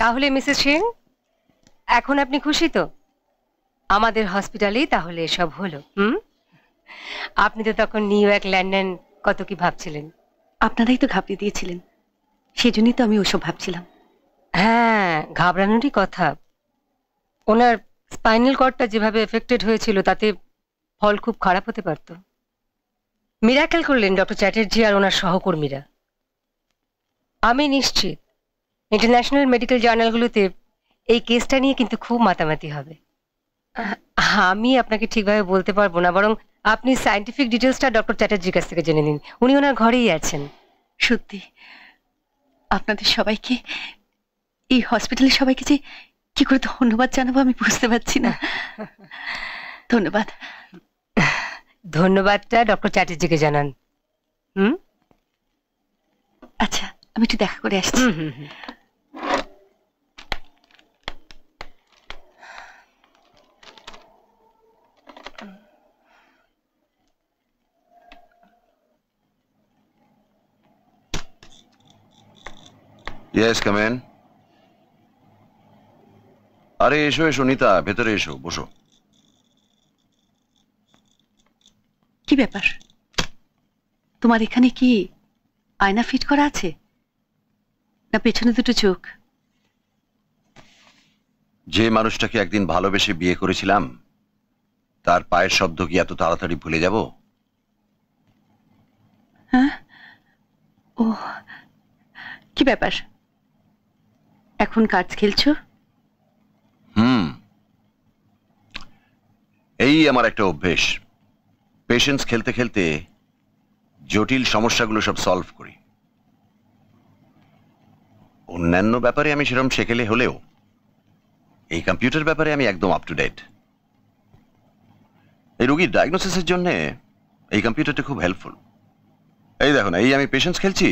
তাহলে মিসেস সিং এখন আপনি খুশি তো আমাদের হসপিটালেই তাহলে এসব হলো হুম আপনি তো তখন নিউ ইয়র্ক ল্যান্ডন কত কি ভাবছিলেন আপনারাই তো ঘাবড়ে দিয়েছিলেন সেজন্যই তো আমি ওসব ভাবছিলাম হ্যাঁ ঘাবড়ানোরই কথা ওনার স্পাইনাল কর্ডটা যেভাবে এফেক্টেড হয়েছিল তাতে ফল খুব খারাপ হতে পারত মিরাকেল করলেন ডক্টর চ্যাটার্জি আর ওনার সহকর্মীরা আমি নিশ্চিত ইন্টারন্যাশনাল মেডিকেল জার্নালগুলোতে এই কেসটা নিয়ে কিন্তু খুব মাতামাতি হবে আমি আপনাকে ঠিকভাবে বলতে পারবো না বরং আপনি সায়েন্টিফিক ডিটেলসটা ডক্টর চ্যাটার্জির কাছ থেকে জেনে নিন উনি ওনার ঘরেই আছেন সত্যি আপনাদের সবাইকে এই হসপিটালে সবাইকে যে কি করে ধন্যবাদ জানাবো আমি বুঝতে পারছি না ধন্যবাদ ধন্যবাদটা ডক্টর চ্যাটার্জিকে জানান হুম আচ্ছা আমি একটু দেখা করে আসছি হুম হুম ইয়েস কামেন আরে এসো এসো নিতা ভেতরে এসো বসো কি ব্যাপার তোমার এখানে কি আয়না ফিট করা আছে না পেছনে দুটো চোখ যে মানুষটাকে একদিন ভালোবেসে বিয়ে করেছিলাম তার পায়ের শব্দ কি এত তাড়াতাড়ি ভুলে যাব হ্যাঁ ও কি ব্যাপার এখন কাজ খেলছো হুম এই আমার একটা অভ্যেস পেশেন্স খেলতে খেলতে জটিল সমস্যাগুলো সব সলভ করি অন্যান্য ব্যাপারে আমি সেরকম শেখেলে হলেও এই কম্পিউটার ব্যাপারে আমি একদম আপ টু ডেট এই রোগীর ডায়াগনোসিসের জন্য এই কম্পিউটারটা খুব হেল্পফুল এই দেখো না এই আমি পেশেন্স খেলছি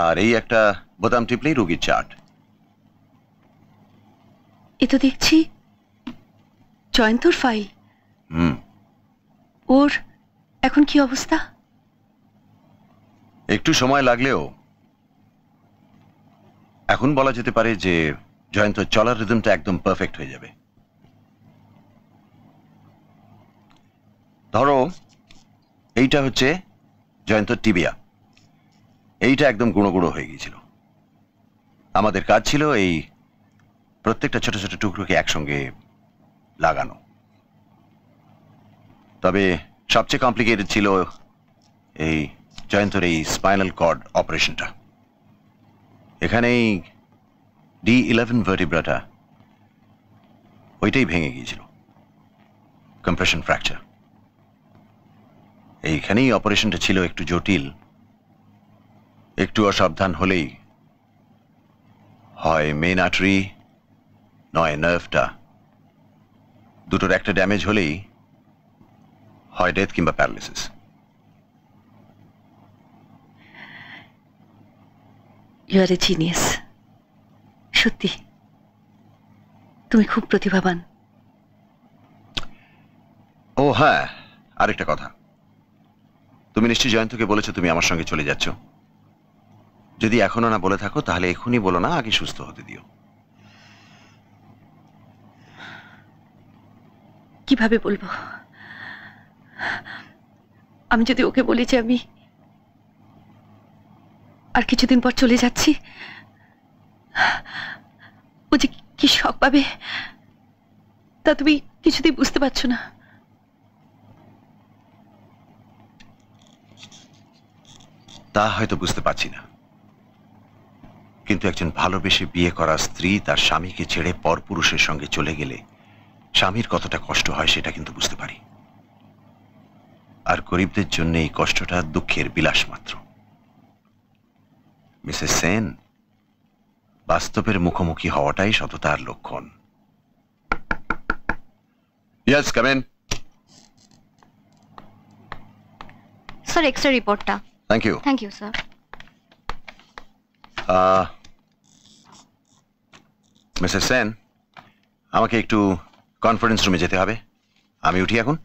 আর এই একটা বোতাম টিপলেই রোগীর চার্ট এ তো দেখছি জয়ন্তর ফাইল হুম ওর এখন কি অবস্থা একটু সময় লাগলেও এখন বলা যেতে পারে যে জয়ন্ত চলার রিদমটা একদম পারফেক্ট হয়ে যাবে ধরো এইটা হচ্ছে জয়ন্ত টিবিয়া এইটা একদম গুঁড়ো গুঁড়ো হয়ে গিয়েছিল আমাদের কাজ ছিল এই প্রত্যেকটা ছোট ছোট টুকরোকে একসঙ্গে লাগানো তবে সবচেয়ে কমপ্লিকেটেড ছিল এই জয়ন্তর এই স্পাইনাল কর্ড অপারেশনটা এখানেই ডি ইলেভেন ভার্টিব্রাটা ওইটাই ভেঙে গিয়েছিল কম্প্রেশন ফ্র্যাকচার এইখানেই অপারেশনটা ছিল একটু জটিল একটু অসাবধান হলেই হয় মেন আটরি নয় নার্ভটা দুটোর একটা ড্যামেজ হলেই হয় ডেথ কিংবা paralysis you are a genius সত্যি তুমি খুব প্রতিভাবান ও হ্যাঁ আরেকটা কথা তুমি নিশ্চয়ই জয়ন্তকে বলেছো তুমি আমার সঙ্গে চলে যাচ্ছ যদি এখনো না বলে থাকো তাহলে এখনই বলো না আগে সুস্থ হতে দিও কিভাবে বলবো আমি যদি ওকে বলি যে আমি আর কিছুদিন পর চলে যাচ্ছি ও যে কি শখ পাবে তা তুমি কিছুতেই বুঝতে পারছো না তা হয়তো বুঝতে পারছি না কিন্তু একজন ভালোবেসে বিয়ে করা স্ত্রী তার স্বামীকে ছেড়ে পরপুরুষের সঙ্গে চলে গেলে স্বামীর কতটা কষ্ট হয় সেটা কিন্তু বুঝতে পারি আর গরিবদের জন্য এই কষ্টটা দুঃখের বিলাস মাত্র মিসেস সেন বাস্তবের মুখোমুখি হওয়াটাই সততার লক্ষণ ইয়াস কামেন স্যার এক্সট্রা রিপোর্টটা thank you thank you sir Mrs Sen আমাকে একটু কনফারেন্স রুমে যেতে হবে আমি উঠি এখন